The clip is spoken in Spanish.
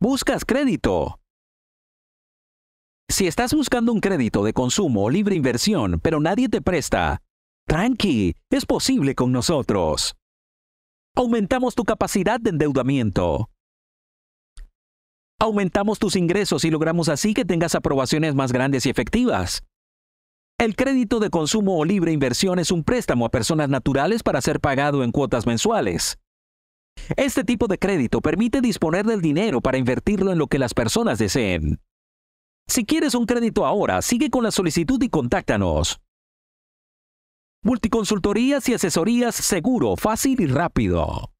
Buscas crédito. Si estás buscando un crédito de consumo o libre inversión, pero nadie te presta, tranqui, es posible con nosotros. Aumentamos tu capacidad de endeudamiento. Aumentamos tus ingresos y logramos así que tengas aprobaciones más grandes y efectivas. El crédito de consumo o libre inversión es un préstamo a personas naturales para ser pagado en cuotas mensuales. Este tipo de crédito permite disponer del dinero para invertirlo en lo que las personas deseen. Si quieres un crédito ahora, sigue con la solicitud y contáctanos. Multiconsultorías y asesorías seguro, fácil y rápido.